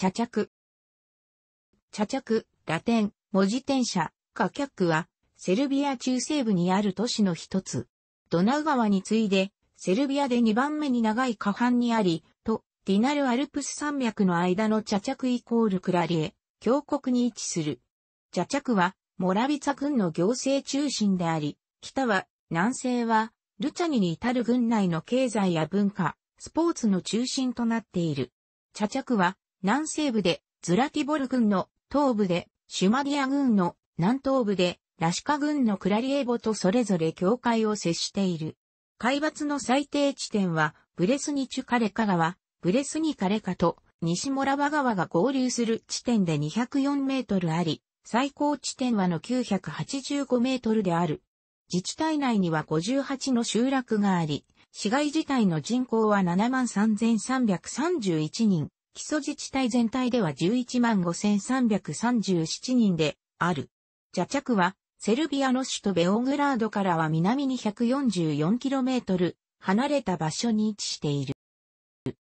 茶着。茶着、ラテン、文字転写、カキャックは、セルビア中西部にある都市の一つ。ドナウ川に次いで、セルビアで2番目に長い河畔にあり、と、ディナルアルプス山脈の間の茶着イコールクラリエ、峡谷に位置する。茶着は、モラビツァ軍の行政中心であり、北は、南西は、ルチャニに至る軍内の経済や文化、スポーツの中心となっている。茶着は、南西部でズラティボル軍の東部でシュマディア軍の南東部でラシカ軍のクラリエボとそれぞれ境界を接している。海抜の最低地点はブレスニチュカレカ川、ブレスニカレカと西モラバ川が合流する地点で204メートルあり、最高地点はの985メートルである。自治体内には58の集落があり、市街自体の人口は73,331人。基礎自治体全体では115,337人である。ジャチャクは、セルビアの首都ベオグラードからは南に 144km 離れた場所に位置している。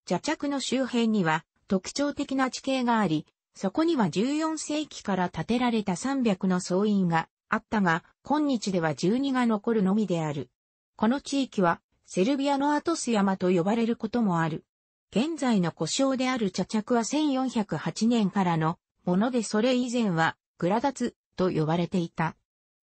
ジャチャクの周辺には特徴的な地形があり、そこには14世紀から建てられた300の僧院があったが、今日では12が残るのみである。この地域は、セルビアのアトス山と呼ばれることもある。現在の故障である茶着は1408年からのものでそれ以前はグラダツと呼ばれていた。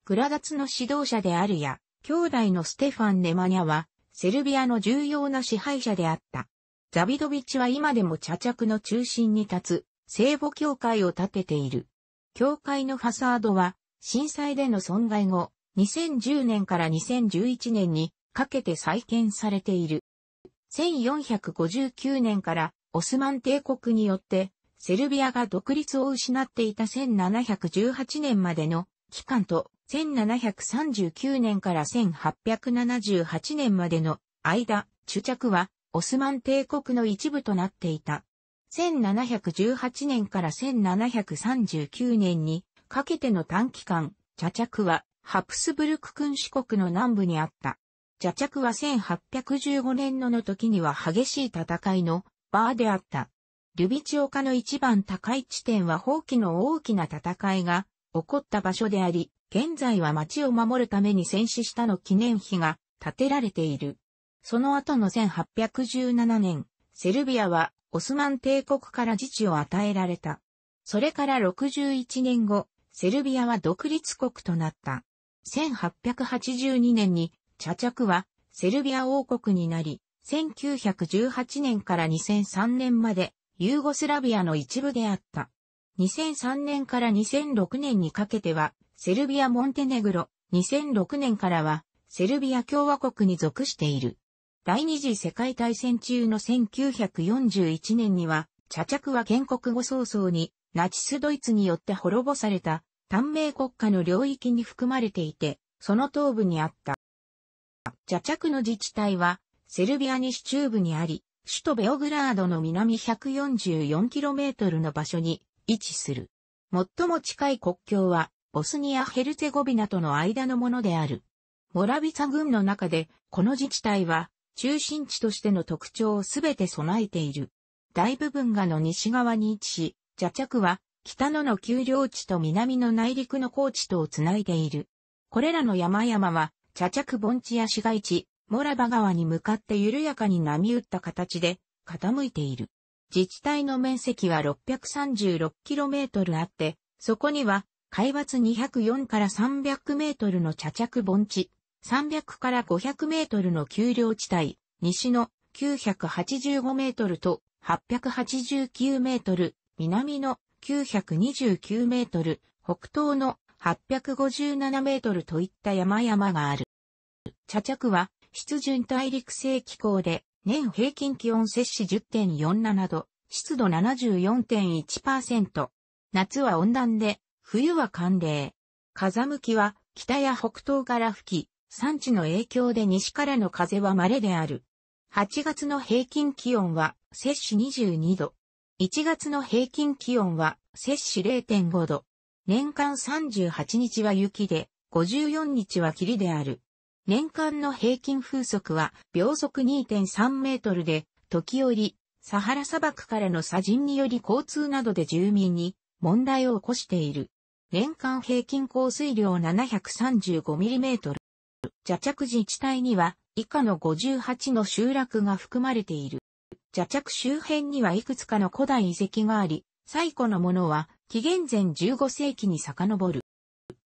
グラダツの指導者であるや、兄弟のステファン・ネマニャはセルビアの重要な支配者であった。ザビドビチは今でも茶着の中心に立つ聖母教会を建てている。教会のファサードは震災での損害後、2010年から2011年にかけて再建されている。1459年からオスマン帝国によってセルビアが独立を失っていた1718年までの期間と1739年から1878年までの間、注着はオスマン帝国の一部となっていた。1718年から1739年にかけての短期間、茶着はハプスブルク君主国の南部にあった。茶着チャクは1815年のの時には激しい戦いのバーであった。ルビチ丘の一番高い地点は放棄の大きな戦いが起こった場所であり、現在は町を守るために戦死したの記念碑が建てられている。その後の1817年、セルビアはオスマン帝国から自治を与えられた。それから61年後、セルビアは独立国となった。1882年にチャチャクはセルビア王国になり、1918年から2003年までユーゴスラビアの一部であった。2003年から2006年にかけてはセルビア・モンテネグロ、2006年からはセルビア共和国に属している。第二次世界大戦中の1941年には、チャチャクは建国後早々にナチスドイツによって滅ぼされた、短命国家の領域に含まれていて、その東部にあった。ジャチャクの自治体は、セルビア西中部にあり、首都ベオグラードの南 144km の場所に位置する。最も近い国境は、ボスニア・ヘルツェゴビナとの間のものである。モラビサ軍の中で、この自治体は、中心地としての特徴をすべて備えている。大部分がの西側に位置し、ジャチャクは、北野の丘陵地と南の内陸の高地とをつないでいる。これらの山々は、茶着盆地や市街地、モラバ川に向かって緩やかに波打った形で傾いている。自治体の面積は 636km あって、そこには海抜204から300メートルの茶着盆地、300から500メートルの丘陵地帯、西の985メートルと889メートル、南の929メートル、北東の857メートルといった山々がある。茶着は、湿潤大陸性気候で、年平均気温摂氏10.47度、湿度74.1%。夏は温暖で、冬は寒冷。風向きは、北や北東から吹き、山地の影響で西からの風は稀である。8月の平均気温は、摂氏22度。1月の平均気温は、摂氏0.5度。年間38日は雪で、54日は霧である。年間の平均風速は秒速2.3メートルで、時折、サハラ砂漠からの砂塵により交通などで住民に問題を起こしている。年間平均降水量7 3 5トル。蛇着自治体には以下の58の集落が含まれている。蛇着周辺にはいくつかの古代遺跡があり、最古のものは紀元前15世紀に遡る。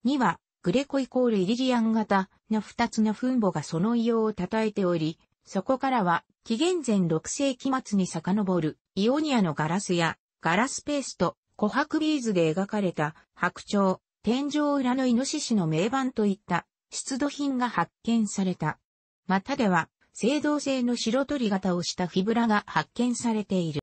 にはグレコイコールイリリアン型の二つの墳墓がその異様を称えており、そこからは、紀元前6世紀末に遡る、イオニアのガラスや、ガラスペースト、琥珀ビーズで描かれた、白鳥、天井裏のイノシシの名盤といった、出土品が発見された。またでは、青銅製の白鳥型をしたフィブラが発見されている。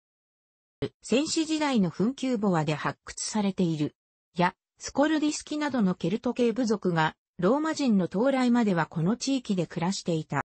戦死時代の墳丘ボワで発掘されている。や、スコルディスキなどのケルト系部族が、ローマ人の到来まではこの地域で暮らしていた。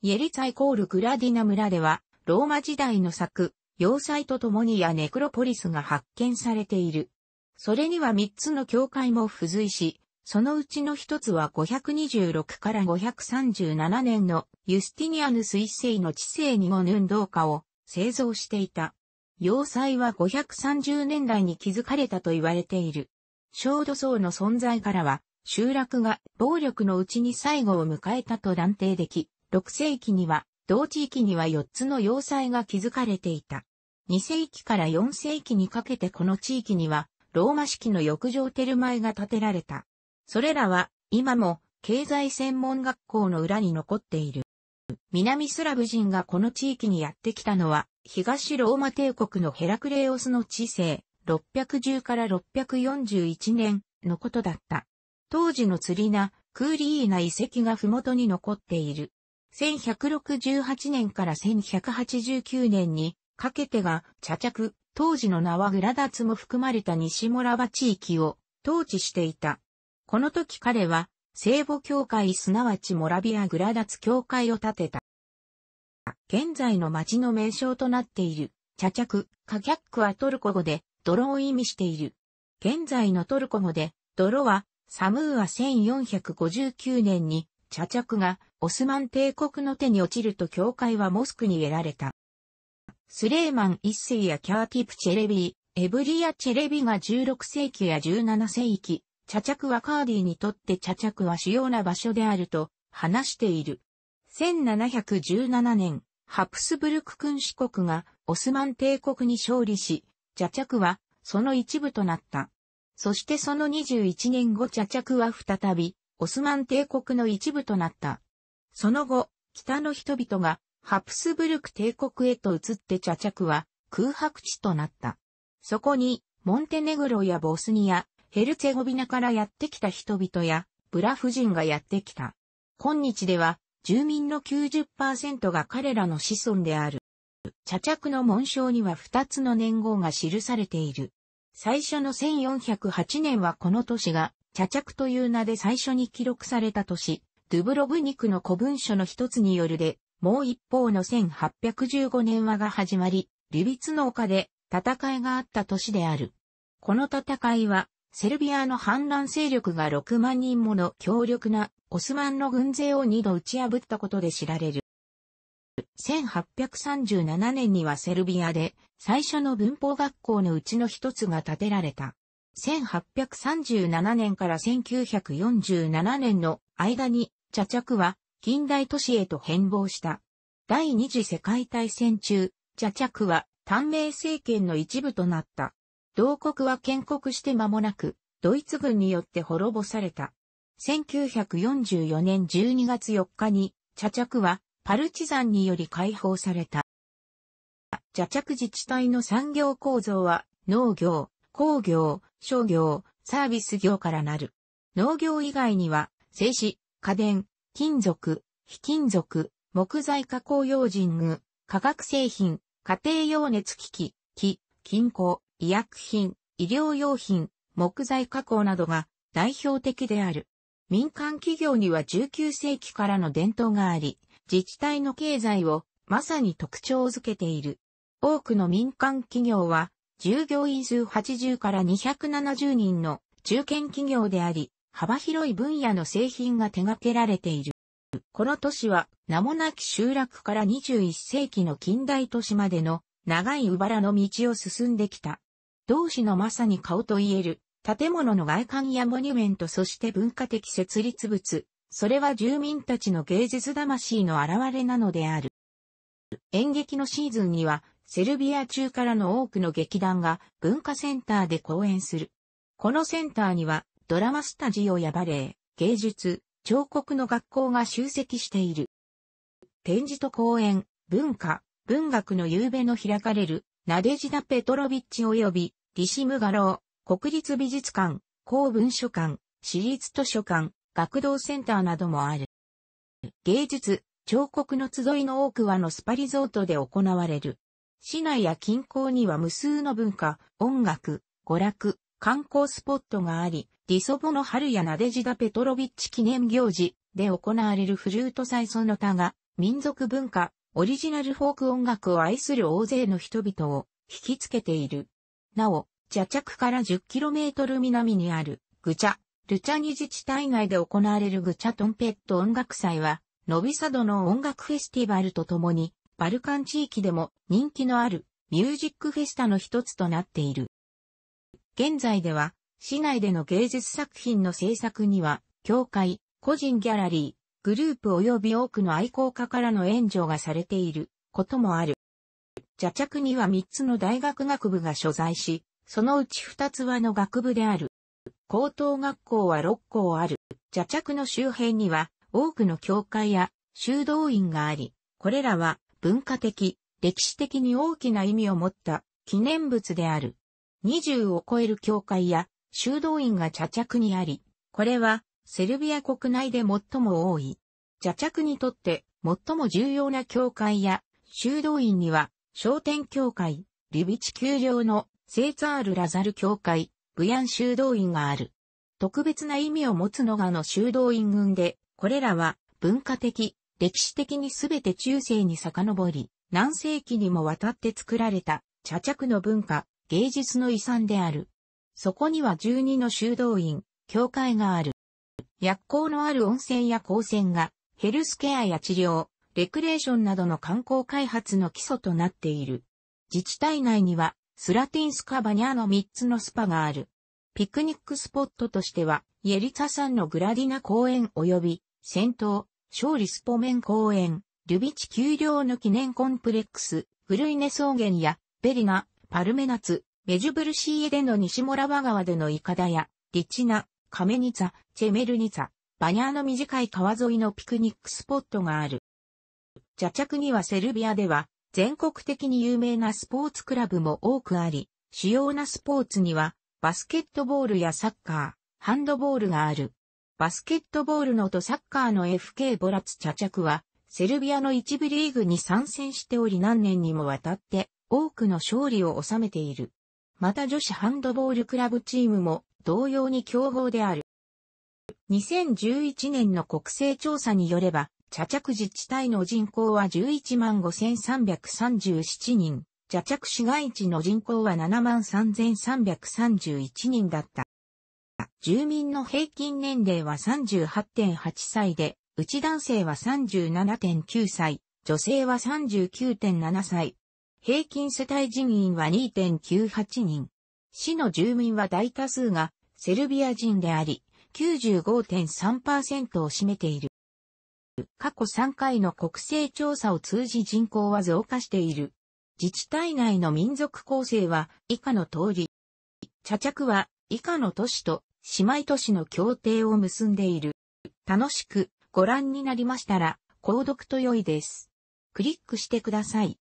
イェリツァイコールグラディナ村では、ローマ時代の作、要塞とともにやネクロポリスが発見されている。それには3つの教会も付随し、そのうちの一つは526から537年のユスティニアヌス一世の治世にもヌンドーカを製造していた。要塞は530年代に築かれたと言われている。小土層の存在からは、集落が暴力のうちに最後を迎えたと断定でき、6世紀には、同地域には4つの要塞が築かれていた。2世紀から4世紀にかけてこの地域には、ローマ式の浴場テルマエが建てられた。それらは、今も、経済専門学校の裏に残っている。南スラブ人がこの地域にやってきたのは、東ローマ帝国のヘラクレオスの治世、610から641年のことだった。当時の釣りな、クーリーな遺跡が麓に残っている。1168年から1189年にかけてが茶着、当時の名はグラダツも含まれた西モラバ地域を統治していた。この時彼は聖母教会すなわちモラビアグラダツ教会を建てた。現在の町の名称となっている、茶着、カキャックはトルコ語で、泥を意味している。現在のトルコ語で、泥は、サムーは1459年に、茶着がオスマン帝国の手に落ちると教会はモスクに得られた。スレーマン一世やキャーティプチェレビー、エブリアチェレビが16世紀や17世紀、茶着はカーディにとって茶着は主要な場所であると話している。1717年、ハプスブルク君主国がオスマン帝国に勝利し、茶着は、その一部となった。そしてその21年後茶着は再び、オスマン帝国の一部となった。その後、北の人々が、ハプスブルク帝国へと移って茶着は、空白地となった。そこに、モンテネグロやボスニア、ヘルツェゴビナからやってきた人々や、ブラフ人がやってきた。今日では、住民の90%が彼らの子孫である。茶着の紋章には2つの年号が記されている。最初の1408年はこの年が、茶着という名で最初に記録された年、ドゥブロブニクの古文書の一つによるで、もう一方の1815年はが始まり、リビツの丘で戦いがあった年である。この戦いは、セルビアの反乱勢力が6万人もの強力なオスマンの軍勢を2度打ち破ったことで知られる。1837年にはセルビアで最初の文法学校のうちの一つが建てられた。1837年から1947年の間に、茶着は近代都市へと変貌した。第二次世界大戦中、茶着は短命政権の一部となった。同国は建国して間もなく、ドイツ軍によって滅ぼされた。1944年12月4日に、茶着はパルチザンにより解放された。邪着自治体の産業構造は農業、工業、商業、サービス業からなる。農業以外には、製紙、家電、金属、非金属、木材加工用人具、化学製品、家庭用熱機器、木、金庫、医薬品、医療用品、木材加工などが代表的である。民間企業には19世紀からの伝統があり、自治体の経済をまさに特徴づけている。多くの民間企業は、従業員数80から270人の中堅企業であり、幅広い分野の製品が手掛けられている。この都市は名もなき集落から21世紀の近代都市までの長い茨の道を進んできた。同市のまさに顔といえる建物の外観やモニュメントそして文化的設立物、それは住民たちの芸術魂の現れなのである。演劇のシーズンには、セルビア中からの多くの劇団が文化センターで公演する。このセンターには、ドラマスタジオやバレエ、芸術、彫刻の学校が集積している。展示と公演、文化、文学の夕べの開かれる、ナデジダ・ペトロビッチ及び、リシムガロー、国立美術館、公文書館、私立図書館、学童センターなどもある。芸術、彫刻の集いの多くはのスパリゾートで行われる。市内や近郊には無数の文化、音楽、娯楽、観光スポットがあり、ディソボの春やナデジダ・ペトロビッチ記念行事で行われるフルート祭その他が、民族文化、オリジナルフォーク音楽を愛する大勢の人々を引きつけている。なお、茶着から 10km 南にある、ぐちゃ。ルチャニ自治体内で行われるグチャトンペット音楽祭は、ノビサドの音楽フェスティバルとともに、バルカン地域でも人気のあるミュージックフェスタの一つとなっている。現在では、市内での芸術作品の制作には、協会、個人ギャラリー、グループ及び多くの愛好家からの援助がされていることもある。邪着には3つの大学学部が所在し、そのうち2つはの学部である。高等学校は6校ある。茶着の周辺には多くの教会や修道院があり、これらは文化的、歴史的に大きな意味を持った記念物である。20を超える教会や修道院が茶着にあり、これはセルビア国内で最も多い。茶着にとって最も重要な教会や修道院には、商店教会、リビチ丘陵のセーツァール・ラザル教会、ブヤン修道院がある。特別な意味を持つのがの修道院群で、これらは文化的、歴史的にすべて中世に遡り、何世紀にもわたって作られた茶着の文化、芸術の遺産である。そこには12の修道院、教会がある。薬効のある温泉や光線が、ヘルスケアや治療、レクレーションなどの観光開発の基礎となっている。自治体内には、スラティンスカバニャーの3つのスパがある。ピクニックスポットとしては、イエリツァ山のグラディナ公園及び、戦闘、勝利スポメン公園、リュビチ丘陵の記念コンプレックス、フルイネ草原や、ベリナ、パルメナツ、メジュブルシーエでの西モラバ川でのイカダや、リチナ、カメニツァ、チェメルニツァ、バニャーの短い川沿いのピクニックスポットがある。邪着にはセルビアでは、全国的に有名なスポーツクラブも多くあり、主要なスポーツには、バスケットボールやサッカー、ハンドボールがある。バスケットボールのとサッカーの FK ボラツチャチャクは、セルビアの一部リーグに参戦しており何年にもわたって多くの勝利を収めている。また女子ハンドボールクラブチームも同様に強豪である。2011年の国勢調査によれば、茶着自治体の人口は11万5337人、茶着市街地の人口は7万3331人だった。住民の平均年齢は38.8歳で、うち男性は37.9歳、女性は39.7歳。平均世帯人員は2.98人。市の住民は大多数がセルビア人であり、95.3%を占めている。過去3回の国勢調査を通じ人口は増加している。自治体内の民族構成は以下の通り。茶着は以下の都市と姉妹都市の協定を結んでいる。楽しくご覧になりましたら、購読と良いです。クリックしてください。